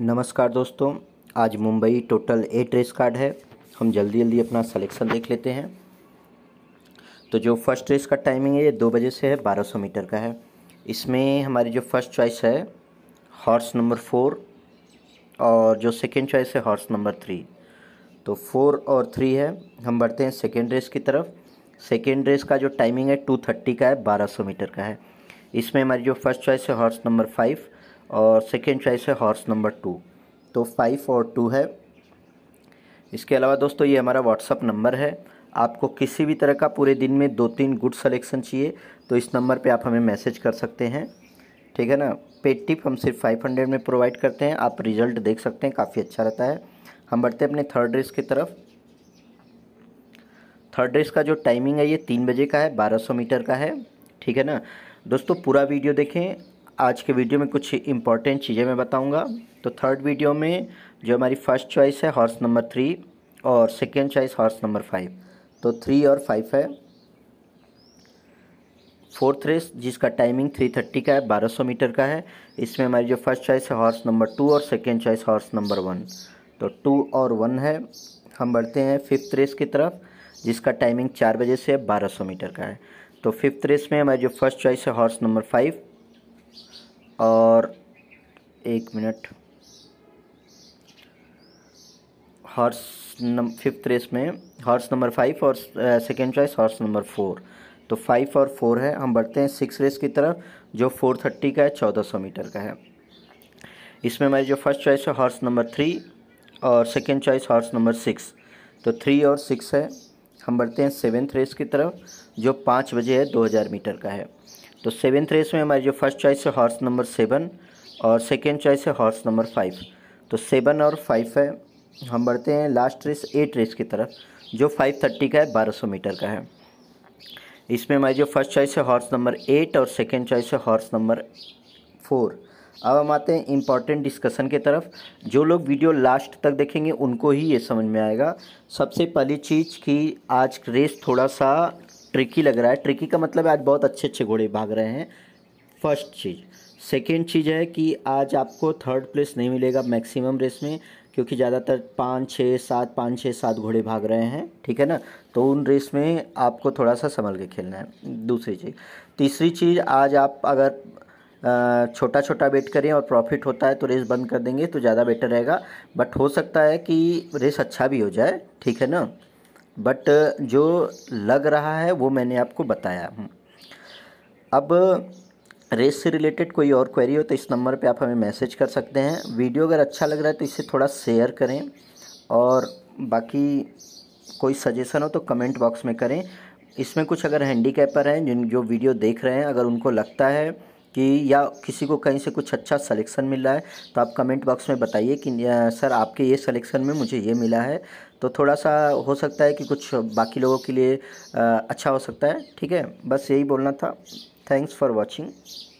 नमस्कार दोस्तों आज Mumbai total eight race card है हम जल्दी जल्दी अपना सिलेक्शन देख लेते हैं तो जो फर्स्ट रेस का टाइमिंग है ये दो बजे से है बारह सौ मीटर का है इसमें हमारी जो फर्स्ट चॉइस है हॉर्स नंबर फोर और जो सेकेंड चॉइस है हॉर्स नंबर थ्री तो फोर और थ्री है हम बढ़ते हैं सेकेंड रेस की तरफ सेकेंड रेस का जो टाइमिंग है टू थर्टी का है बारह सौ मीटर का है इसमें हमारी जो फर्स्ट चॉइस है हॉर्स नंबर फाइव और सेकेंड चॉइस है हॉर्स नंबर टू तो फाइव और टू है इसके अलावा दोस्तों ये हमारा व्हाट्सअप नंबर है आपको किसी भी तरह का पूरे दिन में दो तीन गुड सलेक्शन चाहिए तो इस नंबर पे आप हमें मैसेज कर सकते हैं ठीक है ना पेड टिप हम सिर्फ फाइव हंड्रेड में प्रोवाइड करते हैं आप रिज़ल्ट देख सकते हैं काफ़ी अच्छा रहता है हम बढ़ते हैं अपने थर्ड रेस की तरफ थर्ड रेस का जो टाइमिंग है ये तीन बजे का है बारह सौ मीटर का है ठीक है ना दोस्तों पूरा वीडियो देखें आज के वीडियो में कुछ इंपॉर्टेंट चीज़ें मैं बताऊंगा तो थर्ड वीडियो में जो हमारी फ़र्स्ट चॉइस है हॉर्स नंबर थ्री और second choice horse number five तो थ्री और फाइव है फोर्थ रेस जिसका टाइमिंग थ्री थर्टी का है बारह सौ मीटर का है इसमें हमारी जो फर्स्ट चॉइस है हॉर्स नंबर टू और second choice horse number one तो टू और वन है हम बढ़ते हैं फिफ्थ रेस की तरफ जिसका टाइमिंग चार बजे से बारह सौ मीटर का है तो फिफ्थ रेस में हमारी जो फर्स्ट चॉइस है हॉर्स नंबर फाइव और एक minute horse number fifth race में हॉर्स नंबर फाइव और second choice horse number four तो फाइव और फोर है हम बढ़ते हैं सिक्स रेस की तरफ जो फोर थर्टी का है चौदह सौ मीटर का है इसमें हमारी जो फर्स्ट चॉइस है हॉर्स नंबर थ्री और second choice horse number six तो थ्री और सिक्स है हम बढ़ते हैं सेवेंथ रेस की तरफ जो पाँच बजे है दो हज़ार मीटर का है तो सेवेंथ रेस में हमारी जो फर्स्ट चॉइस है हॉर्स नंबर सेवन और सेकेंड चॉइस है हॉर्स नंबर फाइव तो सेवन और फाइव है हम बढ़ते हैं लास्ट रेस एट रेस की तरफ जो फाइव थर्टी का है बारह सौ मीटर का है इसमें हमारी जो फर्स्ट चॉइस है हॉर्स नंबर एट और सेकेंड चॉइस है हॉर्स नंबर फोर अब हम आते हैं इम्पॉर्टेंट डिस्कशन की तरफ जो लोग वीडियो लास्ट तक देखेंगे उनको ही ये समझ में आएगा सबसे पहली चीज़ कि आज रेस थोड़ा सा ट्रिकी लग रहा है ट्रिकी का मतलब आज बहुत अच्छे अच्छे घोड़े भाग रहे हैं फर्स्ट चीज़ सेकेंड चीज़ है कि आज आपको थर्ड प्लेस नहीं मिलेगा मैक्सिमम रेस में क्योंकि ज़्यादातर पाँच छः सात पाँच छः सात घोड़े भाग रहे हैं ठीक है ना तो उन रेस में आपको थोड़ा सा संभल के खेलना है दूसरी चीज़ तीसरी चीज़ आज आप अगर छोटा छोटा बेट करें और प्रॉफिट होता है तो रेस बंद कर देंगे तो ज़्यादा बेटर रहेगा बट हो सकता है कि रेस अच्छा भी हो जाए ठीक है ना बट uh, जो लग रहा है वो मैंने आपको बताया अब रेस से रिलेटेड कोई और क्वेरी हो तो इस नंबर पे आप हमें मैसेज कर सकते हैं वीडियो अगर अच्छा लग रहा है तो इसे थोड़ा शेयर करें और बाकी कोई सजेशन हो तो कमेंट बॉक्स में करें इसमें कुछ अगर हैंडी हैं जिन जो वीडियो देख रहे हैं अगर उनको लगता है कि या किसी को कहीं से कुछ अच्छा सलेक्शन मिल रहा है तो आप कमेंट बॉक्स में बताइए कि सर आपके ये सलेक्शन में मुझे ये मिला है तो थोड़ा सा हो सकता है कि कुछ बाकी लोगों के लिए अच्छा हो सकता है ठीक है बस यही बोलना था थैंक्स फॉर वॉचिंग